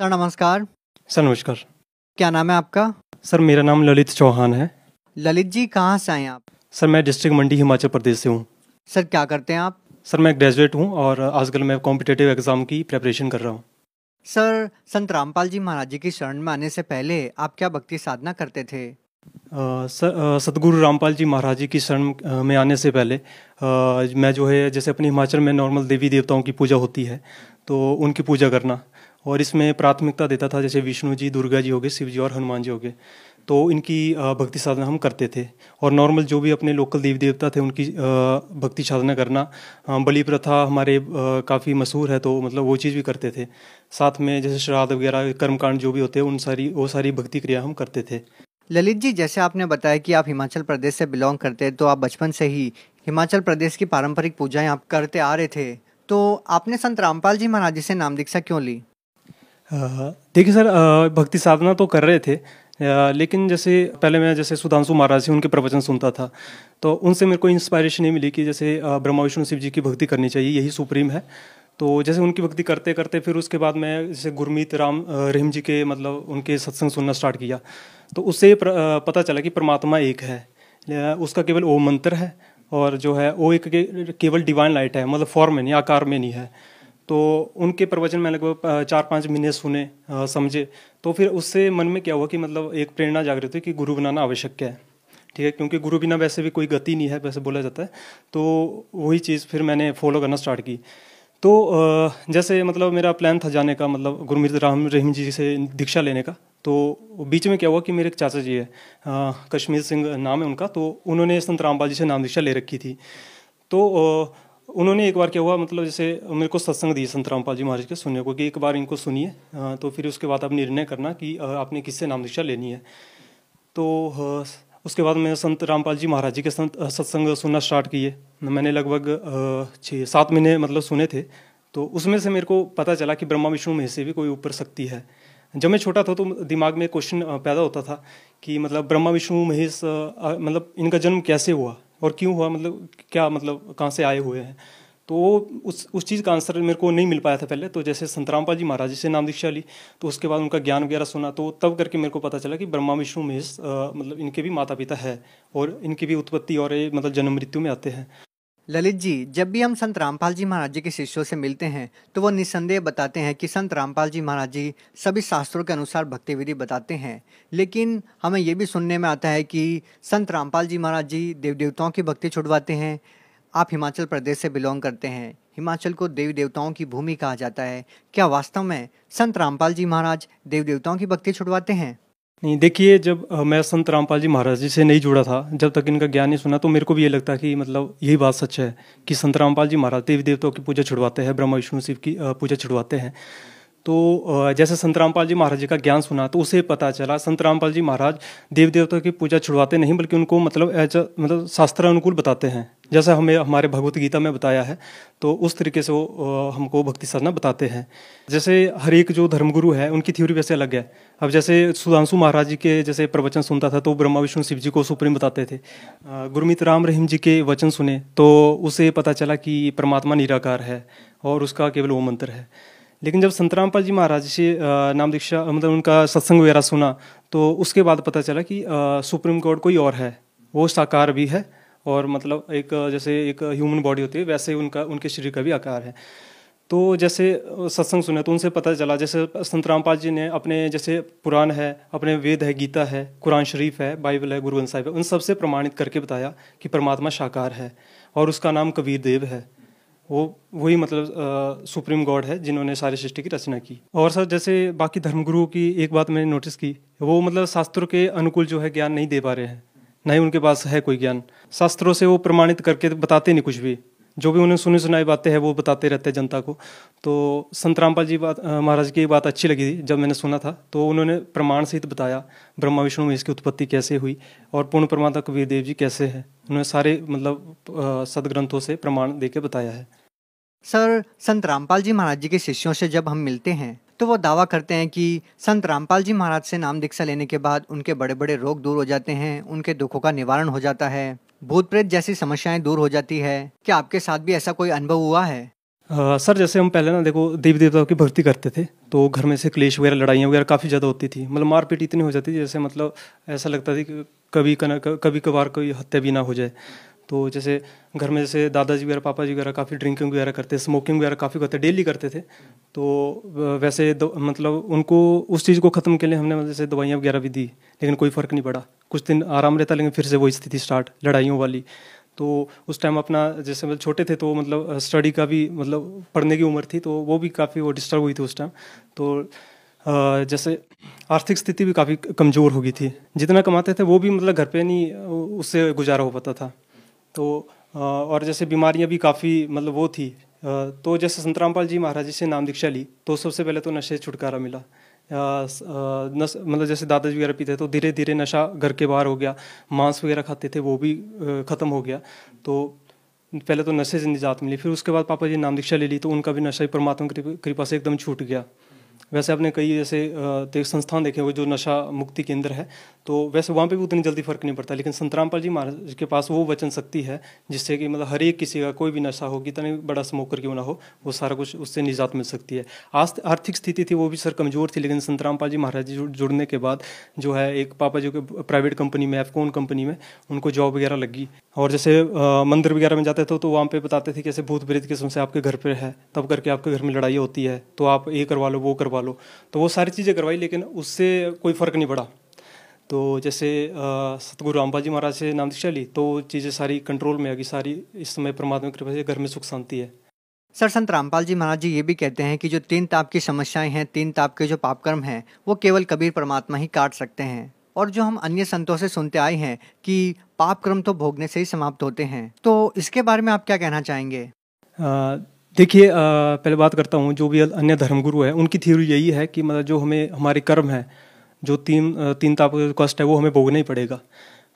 sir नमस्कार sir नमस्कार क्या नाम है आपका सर मेरा नाम ललित चौहान है ललित जी कहाँ से आए आप सर मैं डिस्ट्रिक्ट मंडी हिमाचल प्रदेश से हूँ सर क्या करते हैं आप सर मैं ग्रेजुएट हूँ और आजकल मैं कॉम्पिटेटिव एग्ज़ाम की प्रेपरेशन कर रहा हूँ सर संत रामपाल जी महाराज जी की शरण में आने से पहले आप क्या भक्ति साधना करते थे सर रामपाल जी महाराज जी की शरण में आने से पहले आ, मैं जो है जैसे अपने हिमाचल में नॉर्मल देवी देवताओं की पूजा होती है तो उनकी पूजा करना और इसमें प्राथमिकता देता था जैसे विष्णु जी दुर्गा जी हो गए शिव जी और हनुमान जी हो गए तो इनकी भक्ति साधना हम करते थे और नॉर्मल जो भी अपने लोकल देवी देवता थे उनकी भक्ति साधना करना बलि प्रथा हमारे काफ़ी मशहूर है तो मतलब वो चीज़ भी करते थे साथ में जैसे श्राद्ध वगैरह कर्मकांड जो भी होते हैं उन सारी वो सारी भक्ति क्रिया हम करते थे ललित जी जैसे आपने बताया कि आप हिमाचल प्रदेश से बिलोंग करते हैं तो आप बचपन से ही हिमाचल प्रदेश की पारंपरिक पूजाएं आप करते आ रहे थे तो आपने संत रामपाल जी महाराज जी से नाम दीक्षा क्यों ली देखिए सर भक्ति साधना तो कर रहे थे लेकिन जैसे पहले मैं जैसे सुधांशु महाराज जी उनके प्रवचन सुनता था तो उनसे मेरे को इंस्पायरेशन ये मिली कि जैसे ब्रह्मा विष्णु शिव जी की भक्ति करनी चाहिए यही सुप्रीम है तो जैसे उनकी भक्ति करते करते फिर उसके बाद मैं जैसे गुरमीत राम रहीम जी के मतलब उनके सत्संग सुनना स्टार्ट किया तो उससे पता चला कि परमात्मा एक है उसका केवल ओम मंत्र है और जो है वो एक केवल डिवाइन लाइट है मतलब फॉर्म में नहीं आकार में नहीं है तो उनके प्रवचन में लगभग चार पाँच महीने सुने समझे तो फिर उससे मन में क्या हुआ कि मतलब एक प्रेरणा जागृत हुई कि गुरु बनाना आवश्यक है ठीक है क्योंकि गुरु बिना वैसे भी कोई गति नहीं है वैसे बोला जाता है तो वही चीज़ फिर मैंने फॉलो करना स्टार्ट की तो जैसे मतलब मेरा प्लान था जाने का मतलब गुरमीत राम रहीम जी से दीक्षा लेने का तो बीच में क्या हुआ कि मेरे एक चाचा जी है कश्मीर सिंह नाम है उनका तो उन्होंने संत रामपाल जी से नाम दीक्षा ले रखी थी तो आ, उन्होंने एक बार क्या हुआ मतलब जैसे मेरे को सत्संग दी संत रामपाल जी महाराज के सुनने को कि एक बार इनको सुनिए तो फिर उसके बाद आप निर्णय करना कि आपने किससे नाम दीक्षा लेनी है तो उसके बाद मैं संत रामपाल जी महाराज जी के संत सत्संग सुनना स्टार्ट किए मैंने लगभग छः सात महीने मतलब सुने थे तो उसमें से मेरे को पता चला कि ब्रह्मा विष्णु में से भी कोई ऊपर शक्ति है जब मैं छोटा था तो दिमाग में क्वेश्चन पैदा होता था कि मतलब ब्रह्मा विष्णु महेश मतलब इनका जन्म कैसे हुआ और क्यों हुआ मतलब क्या मतलब कहाँ से आए हुए हैं तो उस उस चीज़ का आंसर मेरे को नहीं मिल पाया था पहले तो जैसे संतरामपाल जी महाराज जी से नाम दीक्षा ली तो उसके बाद उनका ज्ञान वगैरह सुना तो तब करके मेरे को पता चला कि ब्रह्मा विष्णु महेश मतलब इनके भी माता पिता है और इनकी भी उत्पत्ति और ये मतलब जन्म मृत्यु में आते हैं ललित जी जब भी हम संत रामपाल जी महाराज जी के शिष्यों से मिलते हैं तो वो निसंदेह बताते हैं कि संत रामपाल जी महाराज जी सभी शास्त्रों के अनुसार भक्ति विधि बताते हैं लेकिन हमें ये भी सुनने में आता है कि संत रामपाल जी महाराज जी देव देवताओं की भक्ति छुड़वाते हैं आप हिमाचल प्रदेश से बिलोंग करते हैं हिमाचल को देवी देवताओं की भूमि कहा जाता है क्या वास्तव में संत रामपाल जी महाराज देव देवताओं की भक्ति छुड़वाते हैं नहीं देखिए जब मैं संत रामपाल जी महाराज जी से नहीं जुड़ा था जब तक इनका ज्ञान नहीं सुना तो मेरे को भी ये लगता कि मतलब यही बात सच है कि संत रामपाल जी महाराज देवी देवताओं की पूजा छुड़वाते हैं ब्रह्मा विष्णु शिव की पूजा छुड़वाते हैं तो जैसे संत रामपाल जी महाराज जी का ज्ञान सुना तो उसे पता चला संत रामपाल जी महाराज देव देवता की पूजा छुड़वाते नहीं बल्कि उनको मतलब एज मतलब शास्त्र अनुकूल बताते हैं जैसा हमें हमारे भगवत गीता में बताया है तो उस तरीके से वो हमको भक्ति साधना बताते हैं जैसे हर एक जो धर्मगुरु है उनकी थ्योरी वैसे अलग है अब जैसे सुधांशु महाराज जी के जैसे प्रवचन सुनता था तो ब्रह्मा विष्णु शिव जी को सुप्रीम बताते थे गुरमित राम रहीम जी के वचन सुने तो उसे पता चला कि परमात्मा निराकार है और उसका केवल वो मंत्र है लेकिन जब संतरामपाल जी महाराज से नाम दीक्षा मतलब उनका सत्संग वगैरह सुना तो उसके बाद पता चला कि सुप्रीम कोर्ट कोई और है वो साकार भी है और मतलब एक जैसे एक ह्यूमन बॉडी होती है वैसे ही उनका उनके शरीर का भी आकार है तो जैसे सत्संग सुना तो उनसे पता चला जैसे संत रामपाल जी ने अपने जैसे पुराण है अपने वेद है गीता है कुरान शरीफ है बाइबल है गुरु ग्रंथ साहिब है उन सबसे प्रमाणित करके बताया कि परमात्मा साकार है और उसका नाम कबीर देव है वो वही मतलब सुप्रीम गॉड है जिन्होंने सारी सृष्टि की रचना की और सर जैसे बाकी धर्मगुरुओं की एक बात मैंने नोटिस की वो मतलब शास्त्रों के अनुकूल जो है ज्ञान नहीं दे पा रहे हैं ना ही उनके पास है कोई ज्ञान शास्त्रों से वो प्रमाणित करके बताते नहीं कुछ भी जो भी उन्हें सुनी सुनाई बातें हैं वो बताते रहते हैं जनता को तो संत रामपाल जी बात महाराज की बात अच्छी लगी थी जब मैंने सुना था तो उन्होंने प्रमाण सहित बताया ब्रह्मा विष्णु में इसकी उत्पत्ति कैसे हुई और पूर्ण परमात्मा कबीर देव जी कैसे हैं उन्होंने सारे मतलब सदग्रंथों से प्रमाण दे के बताया है सर संत रामपाल जी महाराज जी के शिष्यों से जब हम मिलते हैं तो वो दावा करते हैं कि संत रामपाल जी महाराज से नाम दीक्षा लेने के बाद उनके बड़े बड़े रोग दूर हो जाते हैं उनके दुखों का निवारण हो जाता है भूत प्रेत जैसी समस्याएं दूर हो जाती है क्या आपके साथ भी ऐसा कोई अनुभव हुआ है आ, सर जैसे हम पहले ना देखो देवी देवताओं की भक्ति करते थे तो घर में से क्लेश वगैरह लड़ाइयाँ वगैरह काफ़ी ज़्यादा होती थी मतलब मारपीट इतनी हो जाती थी जैसे मतलब ऐसा लगता था कि कभी कभी कभार कोई हत्या भी ना हो जाए तो जैसे घर में जैसे दादाजी वगैरह पापा जी वगैरह काफ़ी ड्रिंकिंग वगैरह करते स्मोकिंग वगैरह काफ़ी करते डेली करते थे तो वैसे मतलब उनको उस चीज़ को ख़त्म के लिए हमने मतलब जैसे दवाइयाँ वगैरह भी दी लेकिन कोई फ़र्क नहीं पड़ा कुछ दिन आराम रहता लेकिन फिर से वही स्थिति स्टार्ट लड़ाइयों वाली तो उस टाइम अपना जैसे मतलब छोटे थे तो मतलब स्टडी का भी मतलब पढ़ने की उम्र थी तो वो भी काफ़ी वो डिस्टर्ब हुई थी उस टाइम तो जैसे आर्थिक स्थिति भी काफ़ी कमज़ोर हो गई थी जितना कमाते थे वो भी मतलब घर पे नहीं उससे गुजारा हो पाता था तो और जैसे बीमारियां भी काफ़ी मतलब वो थी तो जैसे संतरामपाल जी महाराज जी से नाम दीक्षा ली तो सबसे पहले तो नशे से छुटकारा मिला नस मतलब जैसे दादाजी वगैरह पीते तो धीरे धीरे नशा घर के बाहर हो गया मांस वगैरह खाते थे वो भी ख़त्म हो गया तो पहले तो नशे से निजात मिली फिर उसके बाद पापा जी नाम दीक्षा ले ली तो उनका भी नशा ही परमात्मा कृपा से एकदम छूट गया वैसे आपने कई ऐसे संस्थान देखे हुए जो नशा मुक्ति केंद्र है तो वैसे वहाँ पे भी उतनी जल्दी फर्क नहीं पड़ता लेकिन संतरामपाल जी महाराज के पास वो वचन शक्ति है जिससे कि मतलब हर एक किसी का कोई भी नशा हो कितना बड़ा स्मोकर क्यों ना हो वो सारा कुछ उससे निजात मिल सकती है आज आर्थिक स्थिति थी वो भी सर कमज़ोर थी लेकिन संतरामपाल जी महाराज जी जुड़ने के बाद जो है एक पापा जी के प्राइवेट कंपनी में एफकोन कंपनी में उनको जॉब वगैरह लगी और जैसे मंदिर वगैरह में जाते थे तो वहाँ पे बताते थे कि ऐसे भूत प्रेत की समस्या आपके घर पर है तब करके आपके घर में लड़ाई होती है तो आप ये करवा लो वो करवा करवा लो तो वो सारी चीज़ें करवाई लेकिन उससे कोई फ़र्क नहीं पड़ा तो जैसे सतगुरु रामबा जी महाराज से नाम दीक्षा ली तो चीज़ें सारी कंट्रोल में आ गई सारी इस समय परमात्मा की कृपा से घर में सुख शांति है सर संत रामपाल जी महाराज जी ये भी कहते हैं कि जो तीन ताप की समस्याएं हैं तीन ताप के जो पापकर्म हैं वो केवल कबीर परमात्मा ही काट सकते हैं और जो हम अन्य संतों से सुनते आए हैं कि पाप कर्म तो भोगने से ही समाप्त होते हैं तो इसके बारे में आप क्या कहना चाहेंगे देखिए पहले बात करता हूँ जो भी अन्य धर्मगुरु है उनकी थ्योरी यही है कि मतलब जो हमें हमारे कर्म है जो तीन तीन ताप कष्ट है वो हमें भोगना ही पड़ेगा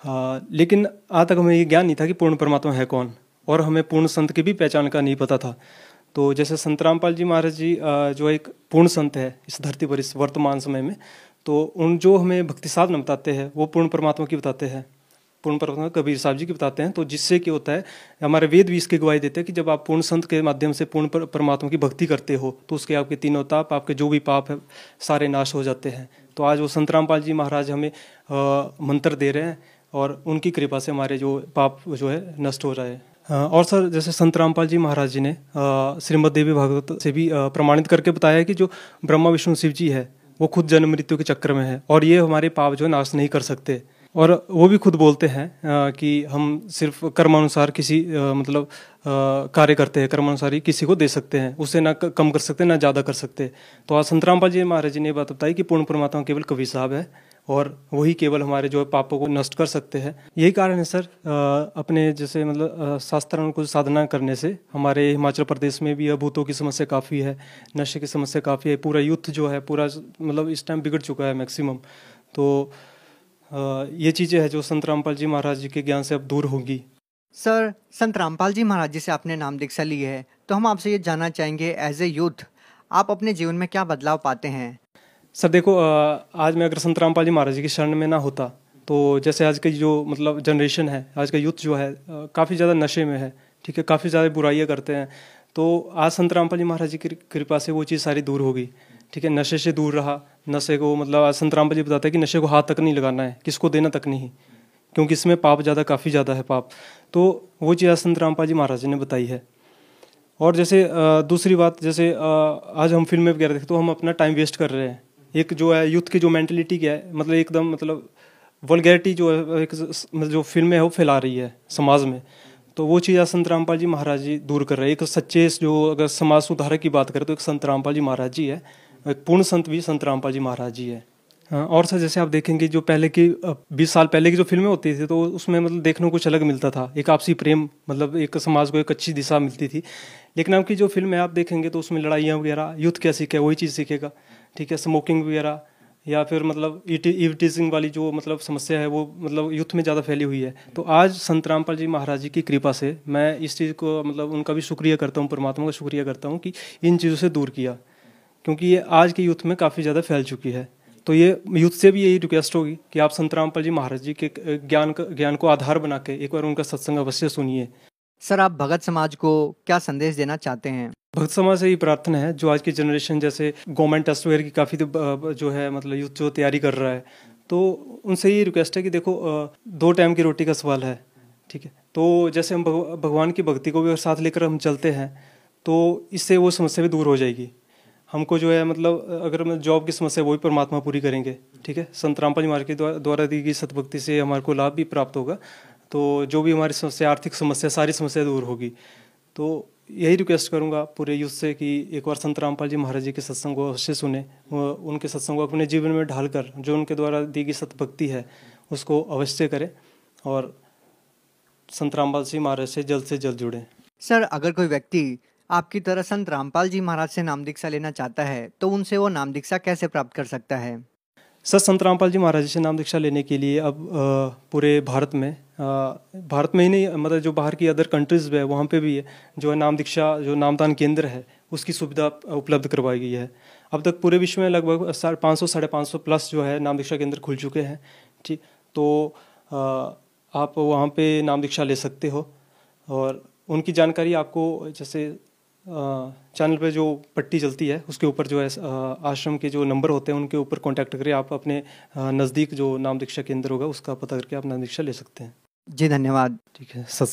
आ, लेकिन आज तक हमें ये ज्ञान नहीं था कि पूर्ण परमात्मा है कौन और हमें पूर्ण संत की भी पहचान का नहीं पता था तो जैसे संत रामपाल जी महाराज जी जो एक पूर्ण संत है इस धरती पर इस वर्तमान समय में तो उन जो हमें भक्ति साधन बताते हैं वो पूर्ण परमात्मा की बताते हैं पूर्ण प्रवचन कबीर साहब जी की बताते हैं तो जिससे क्या होता है हमारे वेद भी इसकी गवाही देते हैं कि जब आप पूर्ण संत के माध्यम से पूर्ण परमात्मा की भक्ति करते हो तो उसके आपके तीनों ताप आपके जो भी पाप है सारे नाश हो जाते हैं तो आज वो संत रामपाल जी महाराज हमें मंत्र दे रहे हैं और उनकी कृपा से हमारे जो पाप जो है नष्ट हो जाए और सर जैसे संत रामपाल जी महाराज जी ने श्रीमद देवी भागवत से भी प्रमाणित करके बताया है कि जो ब्रह्मा विष्णु शिव जी है वो खुद जन्म मृत्यु के चक्र में है और ये हमारे पाप जो है नाश नहीं कर सकते और वो भी खुद बोलते हैं कि हम सिर्फ कर्मानुसार किसी मतलब कार्य करते हैं कर्मानुसार ही किसी को दे सकते हैं उसे ना कम कर सकते ना ज़्यादा कर सकते तो आज संतरामपाल जी महाराज जी ने बात बताई कि पूर्ण परमात्मा केवल कवि साहब है और वही केवल हमारे जो है पापों को नष्ट कर सकते हैं यही कारण है सर अपने जैसे मतलब शास्त्र को साधना करने से हमारे हिमाचल प्रदेश में भी अभूतों की समस्या काफ़ी है नशे की समस्या काफ़ी है पूरा यूथ जो है पूरा मतलब इस टाइम बिगड़ चुका है मैक्सिमम तो ये चीज़ें हैं जो संत रामपाल जी महाराज जी के ज्ञान से अब दूर होगी सर संत रामपाल जी महाराज जी से आपने नाम दीक्षा ली है तो हम आपसे ये जानना चाहेंगे एज ए यूथ आप अपने जीवन में क्या बदलाव पाते हैं सर देखो आज मैं अगर संत रामपाल जी महाराज जी की शरण में ना होता तो जैसे आज की जो मतलब जनरेशन है आज का यूथ जो है काफ़ी ज़्यादा नशे में है ठीक है काफ़ी ज़्यादा बुराइयाँ करते हैं तो आज संत रामपाल जी महाराज जी की कृपा से वो चीज़ सारी दूर होगी ठीक है नशे से दूर रहा नशे को मतलब संत रामपाल जी बताते हैं कि नशे को हाथ तक नहीं लगाना है किसको देना तक नहीं क्योंकि इसमें पाप ज़्यादा काफ़ी ज़्यादा है पाप तो वो चीज़ संत रामपाल जी महाराज ने बताई है और जैसे दूसरी बात जैसे आज हम फिल्में वगैरह देखते तो हम अपना टाइम वेस्ट कर रहे हैं एक जो है यूथ की जो मैंटेलिटी क्या है मतलब एकदम मतलब वलगैरिटी जो है एक मतलब जो फिल्में है वो फैला रही है समाज में तो वो चीज़ आज संत रामपाल जी महाराज जी दूर कर रहे हैं एक सच्चे जो अगर समाज सुधारक की बात करें तो एक संत रामपाल जी महाराज जी है पूर्ण संत भी संत रामपाल जी महाराज जी है हाँ, और सर जैसे आप देखेंगे जो पहले की बीस साल पहले की जो फिल्में होती थी तो उसमें मतलब देखने को कुछ अलग मिलता था एक आपसी प्रेम मतलब एक समाज को एक अच्छी दिशा मिलती थी लेकिन आपकी जो फिल्म है आप देखेंगे तो उसमें लड़ाइयाँ वगैरह यूथ क्या सीखे वही चीज़ सीखेगा ठीक है स्मोकिंग वगैरह या फिर मतलब इवटिजिंग वाली जो मतलब समस्या है वो मतलब यूथ में ज़्यादा फैली हुई है तो आज संत रामपाल जी महाराज जी की कृपा से मैं इस चीज़ को मतलब उनका भी शुक्रिया करता हूँ परमात्मा का शुक्रिया करता हूँ कि इन चीज़ों से दूर किया क्योंकि ये आज के यूथ में काफ़ी ज़्यादा फैल चुकी है तो ये यूथ से भी यही रिक्वेस्ट होगी कि आप संत रामपाल जी महाराज जी के ज्ञान ज्ञान को आधार बना के एक बार उनका सत्संग अवश्य सुनिए सर आप भगत समाज को क्या संदेश देना चाहते हैं भगत समाज से ये प्रार्थना है जो आज की जनरेशन जैसे गवर्नमेंट टेस्ट वगैरह की काफ़ी जो है मतलब यूथ जो तैयारी कर रहा है तो उनसे ये रिक्वेस्ट है कि देखो दो टाइम की रोटी का सवाल है ठीक है तो जैसे हम भगवान की भक्ति को भी साथ लेकर हम चलते हैं तो इससे वो समस्या भी दूर हो जाएगी हमको जो है मतलब अगर हमें जॉब की समस्या वही परमात्मा पूरी करेंगे ठीक है संत रामपाल महाराज के द्वारा दी गई सतभक्ति से हमारे को लाभ भी प्राप्त होगा तो जो भी हमारी समस्या आर्थिक समस्या सारी समस्या दूर होगी तो यही रिक्वेस्ट करूंगा पूरे यूथ से कि एक बार संत रामपाल जी महाराज जी के सत्संग को अवश्य सुने उनके सत्संग को अपने जीवन में ढालकर जो उनके द्वारा दी गई सतभक्ति है उसको अवश्य करें और संत रामपाल जी महाराज से जल्द से जल्द जुड़ें सर अगर कोई व्यक्ति आपकी तरह संत रामपाल जी महाराज से नाम दीक्षा लेना चाहता है तो उनसे वो नाम दीक्षा कैसे प्राप्त कर सकता है सर संत रामपाल जी महाराज से नाम दीक्षा लेने के लिए अब पूरे भारत में भारत में ही नहीं मतलब जो बाहर की अदर कंट्रीज़ है वहाँ पे भी है जो है नाम दीक्षा जो नामदान केंद्र है उसकी सुविधा उपलब्ध करवाई गई है अब तक पूरे विश्व में लगभग साढ़े पाँच सौ साढ़े पाँच सौ प्लस जो है नाम दीक्षा केंद्र खुल चुके हैं ठीक तो आप वहाँ पे नाम दीक्षा ले सकते हो और उनकी जानकारी आपको जैसे चैनल पे जो पट्टी चलती है उसके ऊपर जो है आश्रम के जो नंबर होते हैं उनके ऊपर कांटेक्ट करके आप अपने नज़दीक जो नाम दीक्षा केंद्र होगा उसका पता करके आप नाम दीक्षा ले सकते हैं जी धन्यवाद ठीक है सत्संग